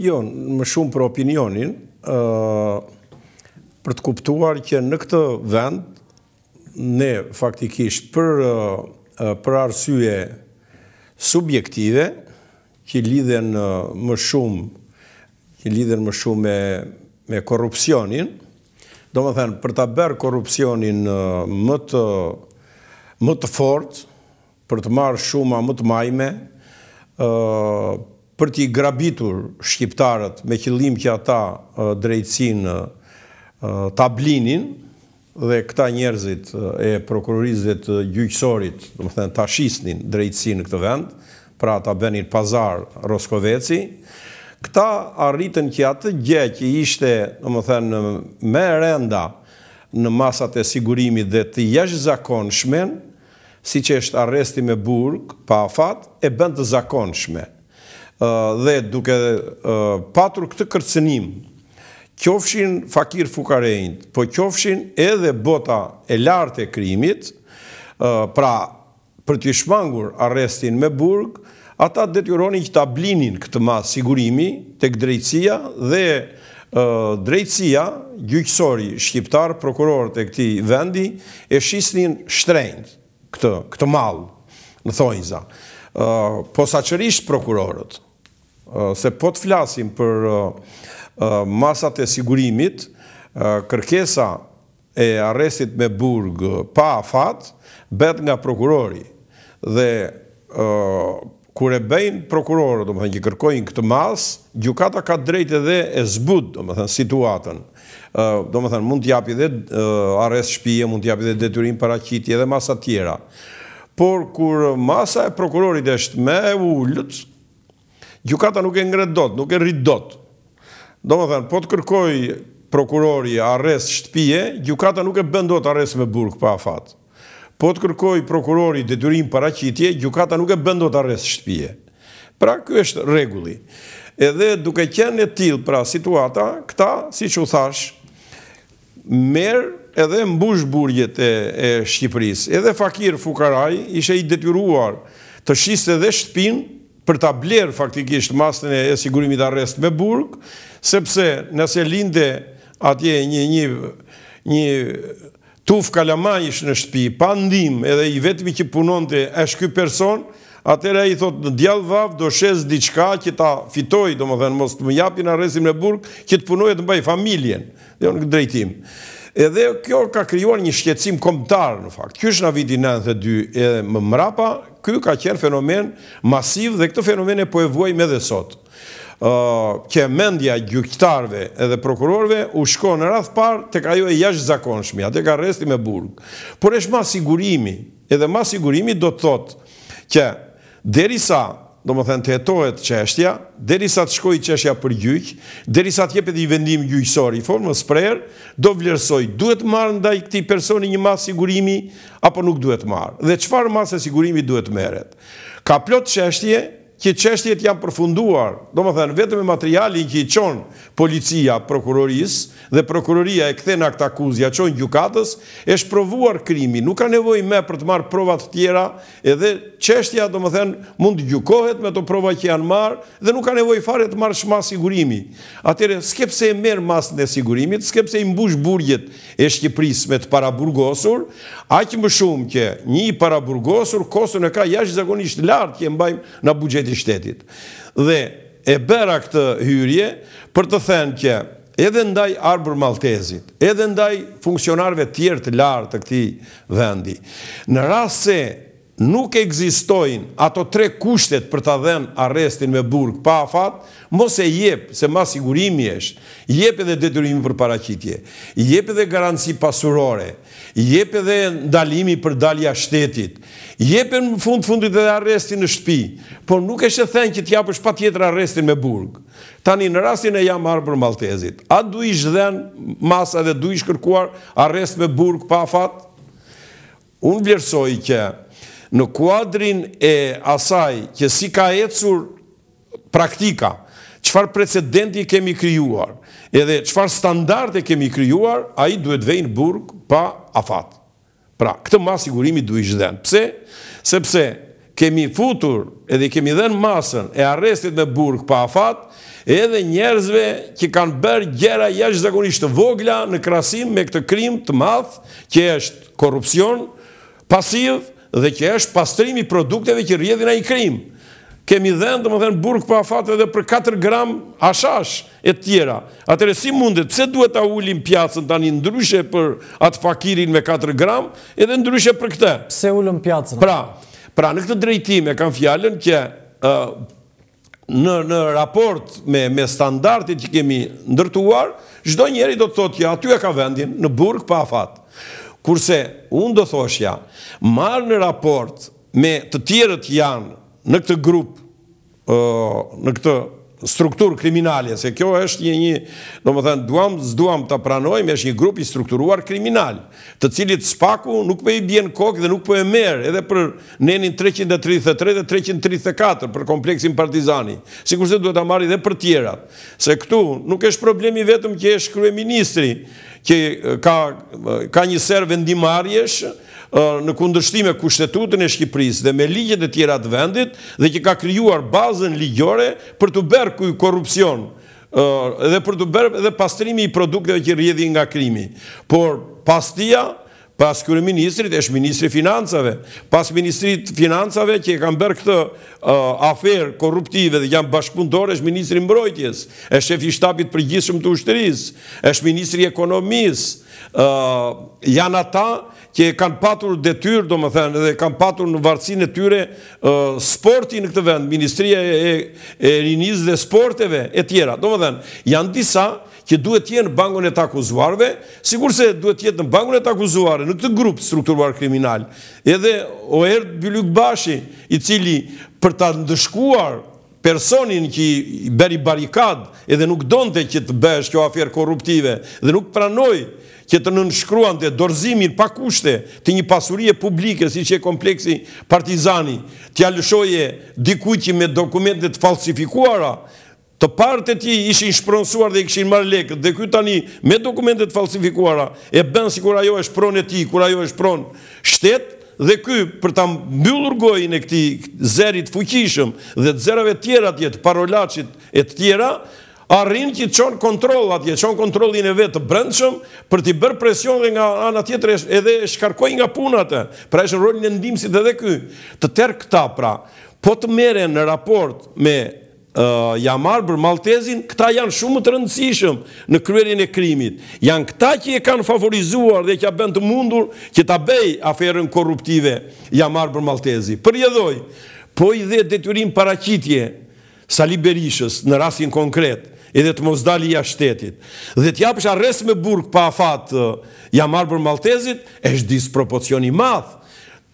Jo, më shumë për opinionin, për të kuptuar që në këtë vend, ne faktikisht për, për arsye subjektive, që lidhen më shumë, që lidhen më shumë me, me korupcionin, do më thënë, për të berë korupcionin më të, më të fort, për të marë shumë a më të majme, për t'i grabitur shqiptarët me qëllim që ata drejtsin tablinin dhe këta njerëzit e prokurorizit gjyqësorit, dhe më thënë tashisnin drejtsin në këtë vend, pra ta benin pazar Roskoveci, këta arritën që atë gjë që ishte, dhe më thënë, me renda në masat e sigurimit dhe të jeshtë zakon shmen, si që është arresti me burg, pa afat, e bënd të zakon shmen dhe duke patur këtë kërcenim, qofshin fakir fukarejnë, po qofshin edhe bota e lartë e krimit, pra për të shmangur arrestin me burg, ata detyroni që ta blinin këtë ma sigurimi të këdrejtësia dhe drejtësia, gjyqësori, shqiptar, prokurorët e këti vendi, e shisnin shtrejnë këtë malë në thonjëza. Po saqërisht prokurorët, se po të flasim për masat e sigurimit, kërkesa e arrestit me burg pa afat, bet nga prokurori dhe përgjë Kure bejnë prokurorët, do më thënë, që kërkojnë këtë mas, gjukata ka drejt edhe e zbud, do më thënë, situatën. Do më thënë, mund të japi dhe arrest shpije, mund të japi dhe detyrim para qitje dhe masa tjera. Por, kur masa e prokurorit eshtë me ullët, Gjukata nuk e ngret dot, nuk e rrit dot. Do më thënë, po të kërkoj prokurori arres shtpije, gjukata nuk e bëndot arres me burg pa afat. Po të kërkoj prokurori detyrim para qitje, gjukata nuk e bëndot arres shtpije. Pra, kjo është regulli. Edhe duke qenë e til, pra situata, këta, si që u thash, merë edhe mbush burgjet e Shqipëris, edhe fakir fukaraj, ishe i detyruar të shiste dhe shtëpinë, për ta blerë faktikisht masën e sigurimit arrest me burg, sepse nëse linde atje një një një tuf kalamajsh në shtëpi, pa ndim edhe i vetëmi që punon të eshë kjo person, atër e i thotë në djallë vavë do shesë diqka që ta fitoj, do më dhe në mos të më japin arrestin në burg, që të punoj e të mbaj familjen, dhe unë këtë drejtim. Edhe kjo ka kryuar një shqecim komptarë në fakt. Kjo është në viti 92 edhe më mrapa, kjo ka qenë fenomen masiv dhe këto fenomen e po e vuaj me dhe sot. Kje mendja gjyktarve edhe prokurorve u shko në rath parë, të ka jo e jash zakonshmi, atë e ka resti me burg. Por është ma sigurimi, edhe ma sigurimi do të thotë që deri sa do më thënë të jetohet qeshtja, deri sa të shkoj qeshtja për gjyq, deri sa të jepet i vendim gjyqësori, i formë prerë, do vlerësoj, duhet marë ndaj këti personi një masë sigurimi, apo nuk duhet marë, dhe qëfar masë e sigurimi duhet meret. Ka plotë qeshtje, që qështjet janë përfunduar, do më thënë, vetëm e materialin që i qonë policia prokuroris dhe prokuroria e këthe në akta kuzja qonë gjukatës, e shprovuar krimi, nuk ka nevoj me për të marë provat tjera, edhe qështja, do më thënë, mund të gjukohet me të provat që janë marë, dhe nuk ka nevoj fare të marë shma sigurimi. Atere, skepse e merë masën e sigurimit, skepse i mbush burgjet e Shqipëris me të paraburgosur, aqë më shumë që një paraburgosur, kosën e ka jashtë zagonisht lartë që e mbajmë në budget i shtetit. Dhe e bëra këtë hyrje për të thënë që edhe ndaj Arbër Maltezit, edhe ndaj funksionarve tjerë të lartë të këtij vendi, në rast se nuk egzistojnë ato tre kushtet për të dhenë arrestin me burg pa afat, mos e jep se ma sigurimi eshtë, jep edhe detyrimi për paracitje, jep edhe garanci pasurore, jep edhe ndalimi për dalja shtetit, jep edhe fund fundit edhe arrestin në shpi, por nuk eshte thenë që t'ja për shpa tjetër arrestin me burg. Tani në rastin e jam harë për Maltezit, a du ishtë dhenë masa dhe du ishtë kërkuar arrest me burg pa afat? Unë vjërsoj që në kuadrin e asaj që si ka ecur praktika, qëfar precedenti kemi kryuar, edhe qëfar standarte kemi kryuar, a i duhet vejnë burg pa afat. Pra, këtë masigurimi du i zhëdhen. Pse? Sepse kemi futur edhe kemi dhenë masën e arrestit me burg pa afat, edhe njerëzve që kanë bërë gjera jashtë zakonishtë vogla në krasim me këtë krim të math, që është korupcion, pasivë, dhe që është pastrimi produkteve që rrjedhin i krim. Kemi më domethënë burg pa afat edhe për 4 gram ashash e tjera. Atëherë si mundet? Pse duhet ta ulim pjacën tani ndryshe për atë fakirin me 4 gram edhe ndryshe për këtë? Pse ulëm pjacën? Pra, pra në këtë drejtim e fjallën fjalën që ë në në raport me me që kemi ndërtuar, çdo njeri do të thotë që aty e ka vendin në burg pa afat. Kurse, unë do thoshja, marë në raport me të tjerët janë në këtë grupë, në këtë strukturë kriminalje, se kjo është një një, do më thënë, duam, zduam të pranojmë, është një grupi strukturuar kriminal, të cilit spaku nuk për po i bjen kokë dhe nuk për po e merë, edhe për nenin 333 dhe 334 për kompleksin partizani, si kurse duhet të marri dhe për tjerat, se këtu nuk është problemi vetëm që është krujë ministri, që ka një serë vendimarjesh, në kundështime kushtetutën e Shqipëris dhe me ligjet e tjera të vendit dhe që ka kryuar bazën ligjore për të berë kuj korupcion dhe për të bërë edhe pastrimi i produkteve që rjedhin nga krimi. Por pastia pas kërë ministrit, eshtë ministri financave, pas ministrit financave që e kam bërë këtë uh, aferë korruptive dhe jam bashkëpundor, eshtë ministri mbrojtjes, e shefi shtabit për gjithë të ushtëris, eshtë ministri ekonomis, uh, janë ata që e kanë patur dhe tyrë, do më thënë, dhe kanë patur në vartësin e tyre uh, sporti në këtë vend, ministria e rinis dhe sporteve, e tjera, do më thënë, janë disa, që duhet jenë bangun e të akuzuarve, sigur se duhet jetë në bangun e të akuzuarve, në të grupë strukturuar kriminal, edhe o erdë Bjullik Bashi, i cili për të ndëshkuar personin që i beri barikad, edhe nuk donte që të bësh kjo aferë korruptive, dhe nuk pranoj që të nënshkruan dhe dorzimin pa kushte të një pasurie publike, si që e kompleksi partizani, tja lëshoje dikuj që me dokumentet falsifikuara, të partë e ti ishin shpronësuar dhe i këshin marë lekët, dhe këtë tani me dokumentet falsifikuara, e benë si kur ajo e shpronë e ti, kur ajo e shpronë shtetë, dhe ky për ta mbyllur gojën e këtij zerit fuqishëm dhe të zerave tjera atje të e të tjera arrin që të çon kontroll atje, çon kontrollin e vet të brendshëm për të bërë presion dhe nga ana tjetër edhe e shkarkoj nga puna atë. Pra është rolin e ndihmësit edhe ky. Të tërë këta pra, po të merren në raport me ja marë bërë maltezin, këta janë shumë të rëndësishëm në kryerin e krimit. Janë këta që e kanë favorizuar dhe që a bënd të mundur që ta bej aferën korruptive ja marë bërë maltezi. Për jedoj, po i dhe detyrim paracitje Sali Berishës në rasin konkret edhe të mos dali ja shtetit dhe t'japësha res me burg pa afat ja për bërë maltezit, eshtë disproporcioni madhë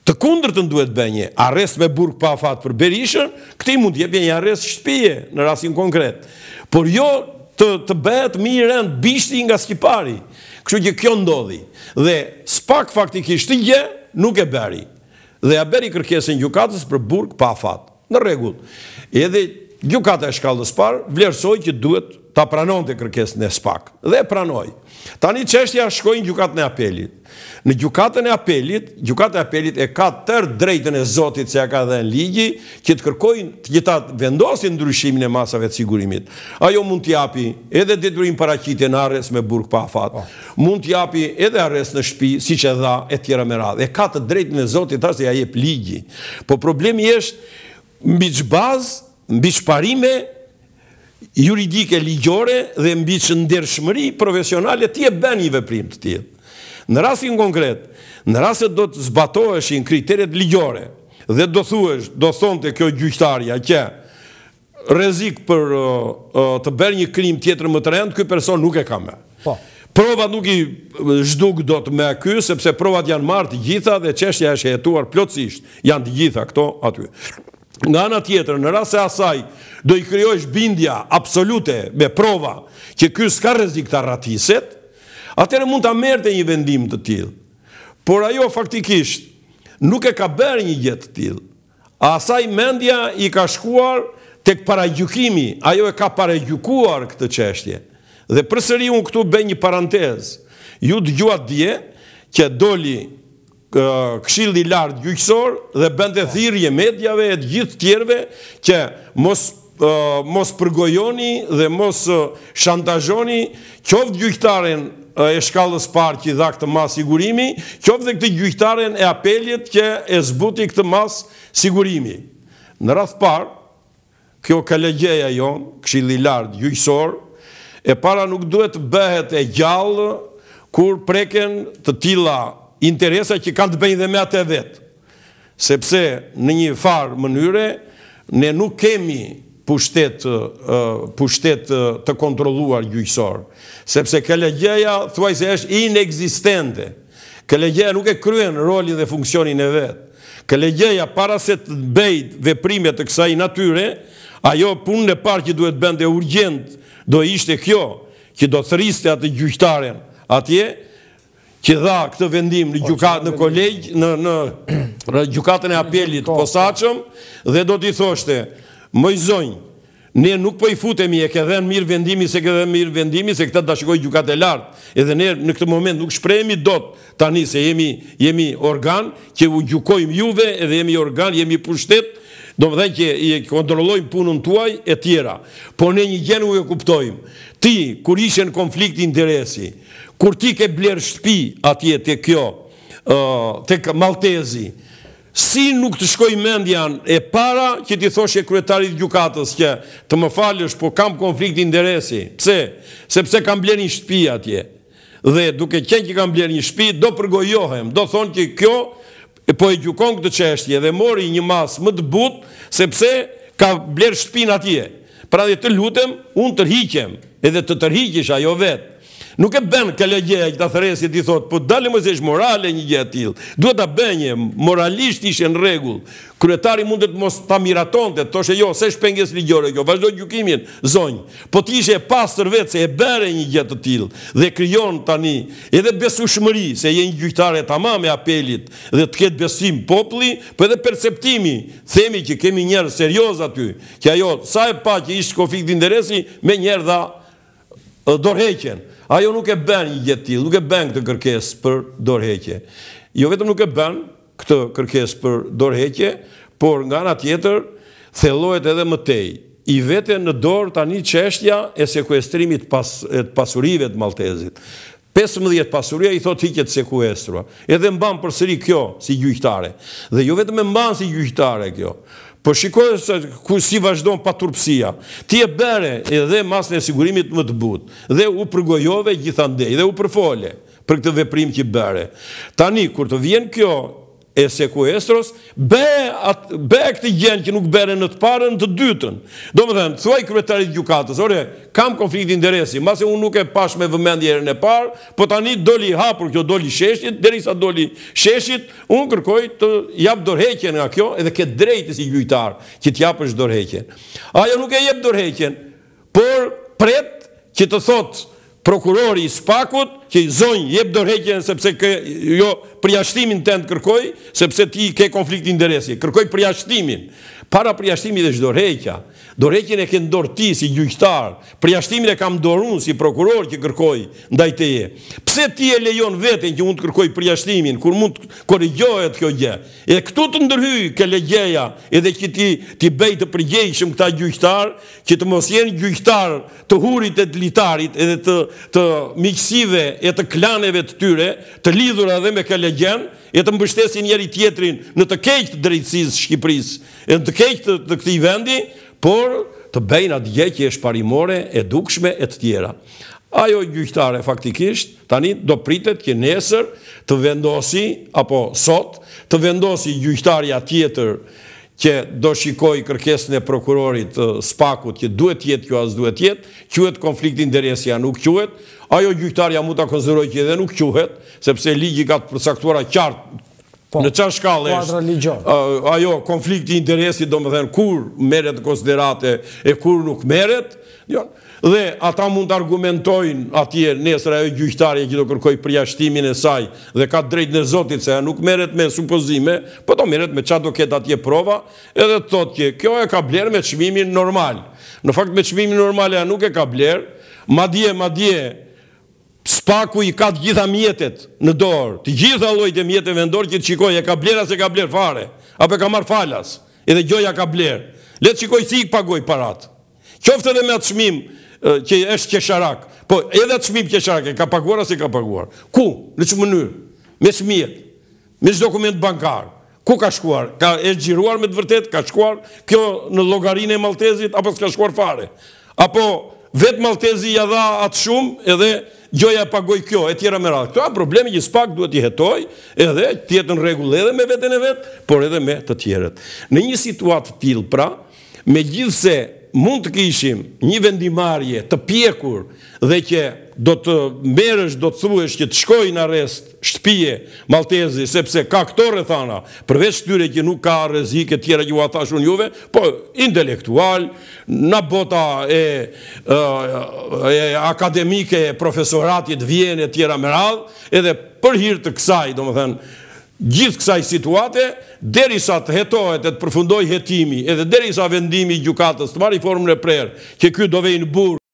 të kundër të nduhet një arrest me burg pa fatë për berishën, këti mund të jepje një arrest shtpije në rasin konkret. Por jo të, të bëhet mi bishti nga skipari, kështu që kjo ndodhi. Dhe spak faktikisht të gje, nuk e beri. Dhe a beri kërkesin gjukatës për burg pa fatë. Në regull, edhe gjukata e shkallës parë, vlerësoj që duhet ta pranon të kërkes në spak. Dhe pranoj. Ta një qeshtja shkojnë gjukat në apelit. Në gjukatën e apelit, gjukatë e apelit e ka tër drejtën e zotit që ja ka dhe në ligji, që të kërkojnë të gjithat vendosin ndryshimin e masave të sigurimit. Ajo mund të japi edhe detyrim paracite në ares me burk pa afat, po. mund të japi edhe ares në shpi, si që dha e tjera me radhe. E ka të drejtën e zotit, ta se ja jep ligji. Po problemi është, mbiqë bazë mbi shparime juridike ligjore dhe mbi që ndershmëri profesionale ti e ben një veprim të ti. Në rrasin konkret, në rrasin do të zbatoheshin kriteret ligjore dhe do thuesh, do thonë të kjo gjyqtarja që rezik për uh, uh, të ber një krim tjetër më të rend, kjo person nuk e ka me. Po. Prova nuk i uh, zhduk do të me ky, sepse provat janë martë gjitha dhe qeshtja e shetuar plotësisht janë të gjitha këto aty. Nga ana tjetër, në rrasë e asaj, do i kryojsh bindja absolute me prova që kërës ka rezik të arratiset, atërë mund të amerte një vendim të tjilë. Por ajo faktikisht nuk e ka bërë një gjithë të tjilë. Asaj mendja i ka shkuar të këpara ajo e ka pare këtë qeshtje. Dhe përsëri unë këtu be një parantez, ju të gjuat dje, që doli këshilli lartë gjyqësor dhe bëndë thirje medjave e gjithë tjerve që mos mos përgojoni dhe mos shantajoni qovë gjyqtaren e shkallës parë që i dha këtë mas sigurimi, qovë dhe këtë gjyqtaren e apelit që e zbuti këtë mas sigurimi. Në rrath parë, kjo këllegjeja jonë, këshili lartë gjyqësor, e para nuk duhet bëhet e gjallë kur preken të tila interesa që kanë të bëjnë dhe me atë vetë. Sepse në një farë mënyre, ne nuk kemi pushtet të kontroluar gjyqësorë. Sepse këllegjeja, thuaj se është inexistente. Këllegjeja nuk e kryen rolin dhe funksionin e vetë. Këllegjeja, para se të bejt dhe primet të kësaj natyre, ajo punë në parë që duhet bende urgent, do ishte kjo, që do thëriste atë gjyqëtaren atje, që dha këtë vendim në po, gjukatë në kolegj, në gjukatë e apelit posaqëm, dhe do t'i thoshte, më i ne nuk po i futemi e këtë dhe në mirë vendimi, se këtë dhe në mirë vendimi, se këtë dashkoj gjukatë e lartë, edhe ne në këtë moment nuk shprejemi do të tani se jemi organ, që u gjukojmë juve, edhe jemi organ, jemi pushtetë, do më dhe që i kontrollojmë punën tuaj e tjera, po në një gjenë u e kuptojmë, ti, kur ishe në konflikt interesi, kur ti ke blerë shpi atje të kjo, të maltezi, si nuk të shkoj mendjan e para që ti thoshe kretarit gjukatës që të më falësh, po kam konflikt interesi, pse, sepse kam blerë një shpi atje, dhe duke qenë që kam blerë një shpi, do përgojohem, do thonë që kjo, e po e gjukon këtë qeshtje dhe mori një mas më të but sepse ka blerë shpin atje pra dhe të lutem unë tërhikjem edhe të tërhikjisha jo vetë Nuk e bënë ke legje e këta thëresit i thot, po më e zesh morale një gjithë atil. Duhet të bënje, moralisht ishe në regullë, Kryetari mundet mos të amiraton të, to shë jo, se shpenges ligjore kjo, vazhdojnë gjukimin, zonjë. Po ti ishe e pasër vetë se e bere një gjithë atil dhe kryon tani edhe besu shmëri se jenë gjyhtare të ama me apelit dhe të ketë besim popli, po edhe perceptimi, themi që kemi njerë serios aty, që ajo, sa e pa që ishë konflikt dhe interesi me njerë dha dorheqen. Ajo nuk e bën një jetë nuk e bën këtë kërkesë për dorheqje. Jo vetëm nuk e bën këtë kërkesë për dorheqje, por nga ana tjetër thellohet edhe më tej. I vete në dorë tani çështja e sekuestrimit pas pasurive të maltezit. 15 pasuria i thot hiqet sekuestrua. Edhe mban përsëri kjo si gjyqtare. Dhe jo vetëm e mban si gjyqtare kjo. Po shikoj se ku si vazhdojnë paturpsia, Ti e bere edhe masën e sigurimit më të butë. Dhe u përgojove gjithandej, dhe u përfole për këtë veprim që i bere. Tani, kur të vjen kjo, e sekuestros, be e këtë gjenë që nuk bere në të parën të dytën. Do më dhenë, thuaj kryetarit gjukatës, ore, kam konflikt interesi, mase unë nuk e pash me vëmendje erën e parë, po tani doli hapur kjo doli sheshtit, deri sa doli sheshtit, unë kërkoj të japë dorheqen nga kjo, edhe këtë drejtë si gjujtarë, që të japësh dorheqen. Ajo nuk e jep dorheqen, por pret që të thotë prokurori i spakut, që i zonjë jep dorheqen sepse kë, jo përjashtimin të në kërkoj, sepse ti ke konflikt interesi, kërkoj përjashtimin, para përjashtimi dhe shdorheqa, Dorekjen e ke ndorë ti si gjyqtar, priashtimin e kam dorun si prokuror që kërkoj ndajteje. Pse ti e lejon vetën që mund të kërkoj priashtimin, kur mund të korigjohet kjo gje? E këtu të ndërhy ke legjeja edhe që ti të bejtë përgjejshëm këta gjyqtar, që të mos jenë gjyqtar të hurit e të litarit edhe të miksive e të klaneve të tyre, të lidhura dhe me ke legjen, e të mbështesin njeri tjetrin në të të drejtsiz Shqipëris, e në të kejtë të këti vendi, por të bëjnë atë djegje e shparimore e dukshme e të tjera. Ajo gjyhtare faktikisht, tani do pritet kje nesër të vendosi, apo sot, të vendosi gjyhtarja tjetër që do shikoj kërkesën e prokurorit spakut që duhet jetë kjo as duhet jetë, quhet konfliktin interesja nuk quhet, ajo gjyhtarja mu të konzëroj që edhe nuk quhet, sepse ligji ka të përsaktuara qartë Po. në qa shkallë është, ajo, konflikti interesit, do më dhenë, kur meret konsiderate e kur nuk meret, jo. dhe ata mund të argumentojnë atje nesër ajo gjyhtarje që do kërkoj përjashtimin e saj dhe ka drejt në zotit se ajo nuk meret me supozime, për po do meret me qa do ketë atje prova, edhe të thotë që kjo e ka blerë me qmimin normal. Në fakt me qmimin normal e a nuk e ka blerë, ma dje, ma dje, Spaku i ka të gjitha mjetet në dorë, të gjitha lojt të mjeteve në dorë që shikoj, e ka blerë as e ka blerë fare, apo e ka marr falas, edhe gjoja ka blerë. Letë shikoj si i pagoj parat. Qoftë edhe me atë çmim që është qesharak, po edhe atë çmim qesharak, e ka paguar as e ka paguar. Ku? Në që mënyrë? Me smiet. Me dokument bankar. Ku ka shkuar? Ka e xhiruar me të vërtet? Ka shkuar kjo në llogarinë e maltezit apo s'ka shkuar fare? Apo vetë maltezi ja dha atë shumë edhe gjoja pagoj kjo, e tjera me Këto Këta problemi që s'pak duhet i hetoj, edhe tjetën regull edhe me vetën e vetë, por edhe me të tjeret. Në një situatë t'il pra, me se mund të kishim një vendimarje të pjekur dhe që do të merësh, do të thuesh që të shkoj në arrest, shtëpije, maltezi, sepse ka këto rrethana përveç tyre që nuk ka e tjera që u juve, po intelektual, në bota e akademike, profesoratit, vjene, tjera më radhë, edhe për hirtë të kësaj, do më thënë, gjithë kësaj situate, deri sa të hetohet e të përfundoj hetimi, edhe deri sa vendimi gjukatës të marri formën e prerë, që kjo dovejnë burë,